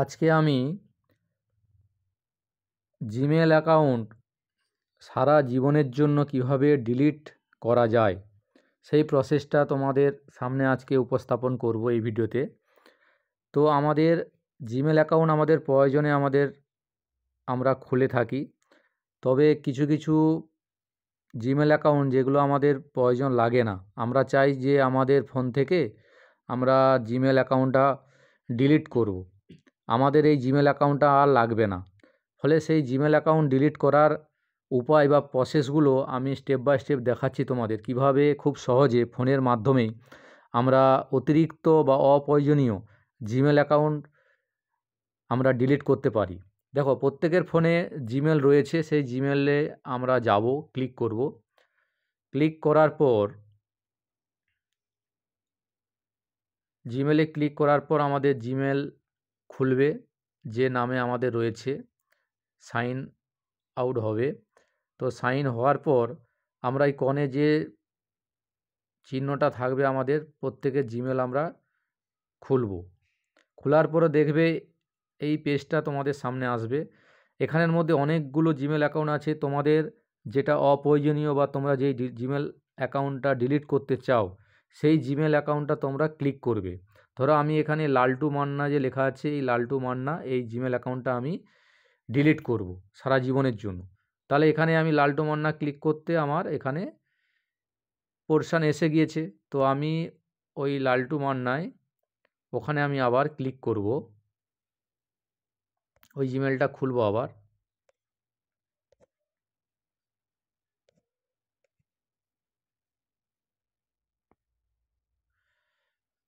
আজকে আমি Gmail account সারা জীবনের জন্য কিভাবে ডিলিট করা যায় সেই প্রসেসটা তোমাদের সামনে আজকে উপস্থাপন করব এই ভিডিওতে তো আমাদের জিমেল অ্যাকাউন্ট আমাদের প্রয়োজনে আমাদের আমরা খুলে থাকি তবে কিছু কিছু জিমেল অ্যাকাউন্ট যেগুলো আমাদের প্রয়োজন লাগে না আমরা চাই যে আমাদের ফোন থেকে আমরা জিমেল অ্যাকাউন্টটা ডিলিট করব আমাদের এই জিমেল অ্যাকাউন্টটা আর লাগবে না ফলে সেই জিমেল অ্যাকাউন্ট ডিলিট করার উপায় বা প্রসেসগুলো আমি স্টেপ বাই স্টেপ দেখাচ্ছি তোমাদের কিভাবে খুব সহজে ফোনের মাধ্যমেই আমরা অতিরিক্ত বা অপ্রয়োজনীয় জিমেল অ্যাকাউন্ট আমরা ডিলিট করতে পারি দেখো প্রত্যেকের ফোনে জিমেল রয়েছে সেই জিমেলে আমরা যাব ক্লিক করব ক্লিক করার পর জিমেলে ক্লিক করার পর আমাদের জিমেল খুলবে যে নামে আমাদের রয়েছে সাইন আউট হবে তো সাইন হওয়ার পর আমরা এই কনে যে চিহ্নটা থাকবে আমাদের প্রত্যেকের জিমেল আমরা খুলব খোলার পরে দেখবে এই পেজটা তোমাদের সামনে আসবে এখানের মধ্যে অনেকগুলো জিমেল অ্যাকাউন্ট আছে তোমাদের যেটা অপ্রয়োজনীয় বা তোমরা যেই জিমেল অ্যাকাউন্টটা ডিলিট করতে চাও সেই জিমেল অ্যাকাউন্টটা তোমরা ক্লিক করবে ধরো আমি এখানে লালটু মান্না যে লেখা আছে এই লালটু মান্না এই জিমেল অ্যাকাউন্টটা আমি ডিলিট করব সারা জীবনের জন্য তাহলে এখানে আমি লালটু মান্না ক্লিক করতে আমার এখানে পোর্শান এসে গিয়েছে তো আমি ওই লালটু মান্নায় ওখানে আমি আবার ক্লিক করব ওই জিমেলটা খুলবো আবার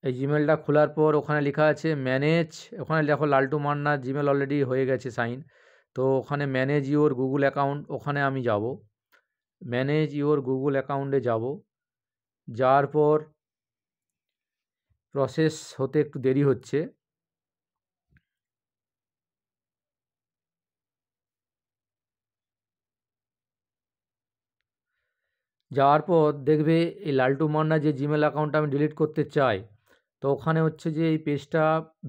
এই জিমেলটা খোলার পর ওখানে লেখা আছে ম্যানেজ ওখানে দেখো লালটু মান্না জিমেল অলরেডি হয়ে গেছে সাইন তো ওখানে ম্যানেজ ইউর গুগল অ্যাকাউন্ট ওখানে আমি যাব ম্যানেজ ইউর গুগল অ্যাকাউন্টে যাব যাওয়ার পর প্রসেস হতে একটু দেরি হচ্ছে যাওয়ার পর দেখবে এই লালটু মান্না যে জিমেল অ্যাকাউন্টটা আমি ডিলিট করতে চাই তো ওখানে হচ্ছে যে এই পেজটা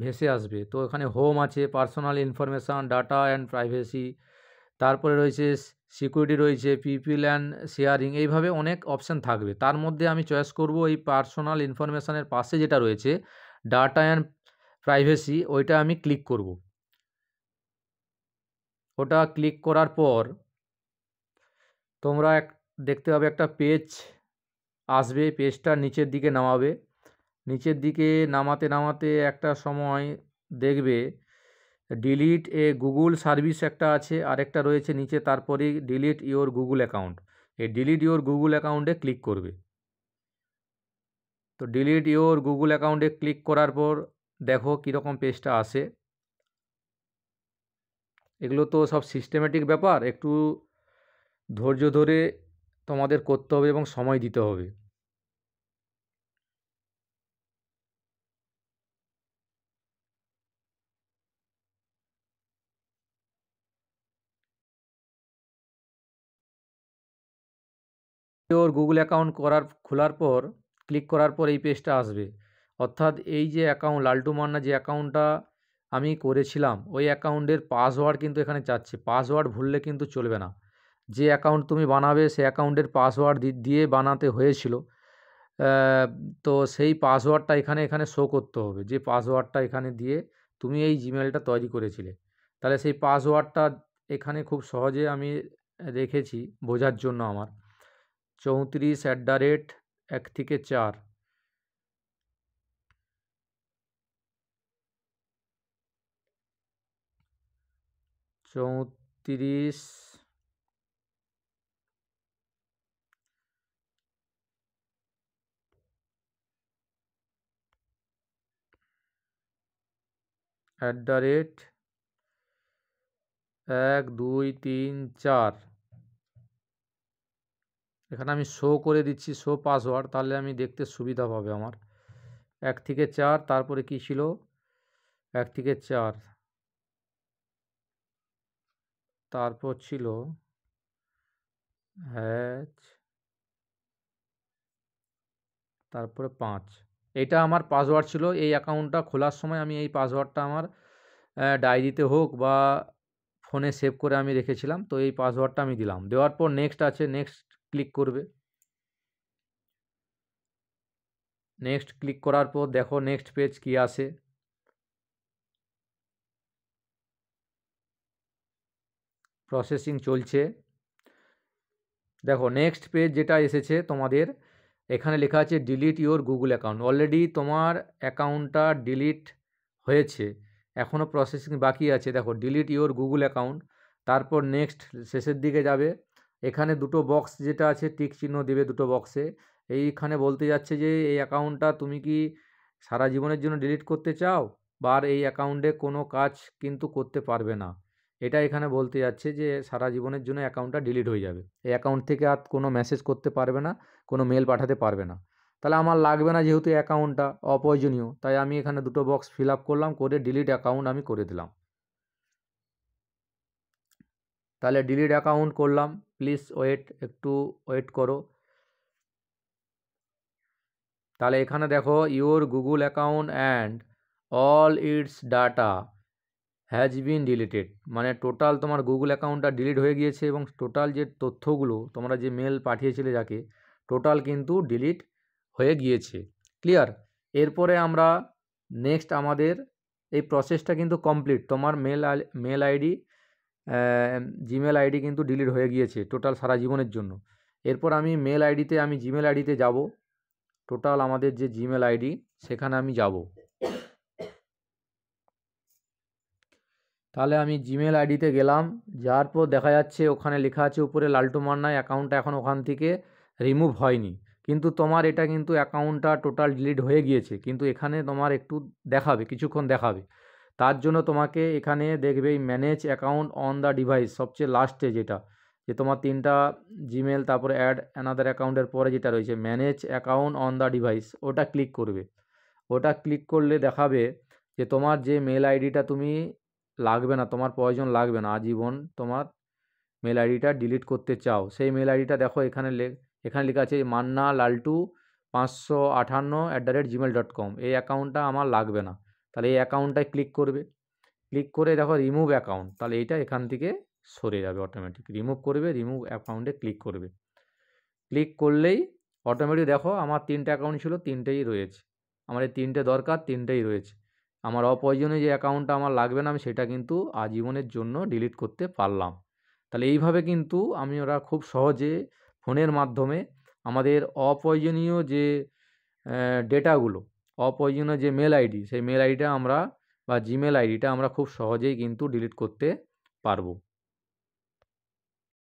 ভেসে আসবে তো এখানে হোম আছে personal information data and privacy তারপরে রয়েছে সিকিউরিটি রয়েছে পিপিল অ্যান্ড শেয়ারিং এইভাবে অনেক অপশান থাকবে তার মধ্যে আমি চয়েস করব এই পার্সোনাল ইনফরমেশানের পাশে যেটা রয়েছে ডাটা অ্যান্ড প্রাইভেসি ওইটা আমি ক্লিক করব ওটা ক্লিক করার পর তোমরা এক দেখতে পাবে একটা পেজ আসবে পেজটা নিচের দিকে নামাবে নিচের দিকে নামাতে নামাতে একটা সময় দেখবে ডিলিট এ গুগল সার্ভিস একটা আছে আরেকটা রয়েছে নিচে তারপরে ডিলিট ইওর গুগল অ্যাকাউন্ট এই ডিলিট ইওর গুগল অ্যাকাউন্টে ক্লিক করবে তো ডিলিট ইওর গুগল অ্যাকাউন্টে ক্লিক করার পর দেখো কীরকম পেজটা আসে এগুলো তো সব সিস্টেমেটিক ব্যাপার একটু ধৈর্য ধরে তোমাদের করতে হবে এবং সময় দিতে হবে ওর গুগল অ্যাকাউন্ট করার খোলার পর ক্লিক করার পর এই পেজটা আসবে অর্থাৎ এই যে অ্যাকাউন্ট লাল্টু মান্না যে অ্যাকাউন্টটা আমি করেছিলাম ওই অ্যাকাউন্টের পাসওয়ার্ড কিন্তু এখানে চাচ্ছে পাসওয়ার্ড ভুললে কিন্তু চলবে না যে অ্যাকাউন্ট তুমি বানাবে সে অ্যাকাউন্টের পাসওয়ার্ড দিয়ে বানাতে হয়েছিল তো সেই পাসওয়ার্ডটা এখানে এখানে শো করতে হবে যে পাসওয়ার্ডটা এখানে দিয়ে তুমি এই জিমেলটা তৈরি করেছিলে তাহলে সেই পাসওয়ার্ডটা এখানে খুব সহজে আমি রেখেছি বোঝার জন্য আমার चौत्रिस एट द रेट एक्थी के चार चौत्रिस एट द रेट एक दुई तीन चार এখানে আমি শো করে দিচ্ছি শো পাসওয়ার্ড তাহলে আমি দেখতে সুবিধা পাবে আমার এক থেকে চার তারপরে কি ছিল এক থেকে চার তারপর ছিল হ্যাচ তারপরে পাঁচ এটা আমার পাসওয়ার্ড ছিল এই অ্যাকাউন্টটা খোলার সময় আমি এই পাসওয়ার্ডটা আমার ডায়েরিতে হোক বা ফোনে সেভ করে আমি রেখেছিলাম তো এই পাসওয়ার্ডটা আমি দিলাম দেওয়ার পর নেক্সট আছে নেক্সট ক্লিক করবে নেক্সট ক্লিক করার পর দেখো নেক্সট পেজ কি আসে প্রসেসিং চলছে দেখো নেক্সট পেজ যেটা এসেছে তোমাদের এখানে লেখা আছে delete your Google account already তোমার অ্যাকাউন্টটা ডিলিট হয়েছে এখনও প্রসেসিং বাকি আছে দেখো ডিলিট ইওর গুগল অ্যাকাউন্ট তারপর নেক্সট শেষের দিকে যাবে এখানে দুটো বক্স যেটা আছে টিক চিহ্ন দেবে দুটো বক্সে এইখানে বলতে যাচ্ছে যে এই অ্যাকাউন্টটা তুমি কি সারা জীবনের জন্য ডিলিট করতে চাও বা এই অ্যাকাউন্টে কোনো কাজ কিন্তু করতে পারবে না এটা এখানে বলতে যাচ্ছে যে সারা জীবনের জন্য অ্যাকাউন্টটা ডিলিট হয়ে যাবে এই অ্যাকাউন্ট থেকে আর কোনো মেসেজ করতে পারবে না কোনো মেল পাঠাতে পারবে না তাহলে আমার লাগবে না যেহেতু অ্যাকাউন্টটা অপ্রয়োজনীয় তাই আমি এখানে দুটো বক্স ফিল আপ করলাম করে ডিলিট অ্যাকাউন্ট আমি করে দিলাম তাহলে ডিলিট অ্যাকাউন্ট করলাম প্লিজ ওয়েট একটু ওয়েট করো তাহলে এখানে দেখো your Google account and all its data has been deleted মানে টোটাল তোমার গুগল অ্যাকাউন্টটা ডিলিট হয়ে গিয়েছে এবং টোটাল যে তথ্যগুলো তোমরা যে মেল পাঠিয়েছিলে যাকে টোটাল কিন্তু ডিলিট হয়ে গিয়েছে ক্লিয়ার এরপরে আমরা নেক্সট আমাদের এই প্রসেসটা কিন্তু কমপ্লিট তোমার mail mail ID Gmail ID কিন্তু ডিলিট হয়ে গিয়েছে টোটাল সারা জীবনের জন্য এরপর আমি মেল আইডিতে আমি জিমেল আইডিতে যাব টোটাল আমাদের যে জিমেল আইডি সেখানে আমি যাব তাহলে আমি জিমেল আইডিতে গেলাম যাওয়ার পর দেখা যাচ্ছে ওখানে লেখা আছে উপরে লালটু মান্নায় অ্যাকাউন্টটা এখন ওখান থেকে রিমুভ হয়নি কিন্তু তোমার এটা কিন্তু অ্যাকাউন্টটা টোটাল ডিলিট হয়ে গিয়েছে কিন্তু এখানে তোমার একটু দেখাবে কিছুক্ষণ দেখাবে তার জন্য তোমাকে এখানে দেখবে manage account on the device সবচেয়ে লাস্টে যেটা যে তোমার তিনটা জিমেল তারপরে অ্যাড অ্যানাদার অ্যাকাউন্টের পরে যেটা রয়েছে manage account on the device ওটা ক্লিক করবে ওটা ক্লিক করলে দেখাবে যে তোমার যে মেল আইডিটা তুমি লাগবে না তোমার প্রয়োজন লাগবে না আজীবন তোমার মেল আইডিটা ডিলিট করতে চাও সেই মেল আইডিটা দেখো এখানে এখানে লেখা আছে মান্না লালটু পাঁচশো আঠান্ন at the rate Gmail dot com এই অ্যাকাউন্টটা আমার লাগবে না তাহলে এই অ্যাকাউন্টটায় ক্লিক করবে ক্লিক করে দেখো রিমুভ অ্যাকাউন্ট তাহলে এটা এখান থেকে সরে যাবে অটোমেটিক রিমুভ করবে রিমুভ অ্যাকাউন্টে ক্লিক করবে ক্লিক করলেই অটোমেটিক দেখো আমার তিনটে অ্যাকাউন্ট ছিল তিনটেই রয়েছে আমার এই তিনটে দরকার তিনটেই রয়েছে আমার অপ্রয়োজনীয় যে অ্যাকাউন্টটা আমার লাগবে না আমি সেটা কিন্তু আজীবনের জন্য ডিলিট করতে পারলাম তাহলে এইভাবে কিন্তু আমি ওরা খুব সহজে ফোনের মাধ্যমে আমাদের অপ্রয়োজনীয় যে ডেটাগুলো অপ্রয়োজনীয় যে মেল আইডি সেই মেল আইডিটা আমরা বা জিমেল আইডিটা আমরা খুব সহজেই কিন্তু ডিলিট করতে পারবো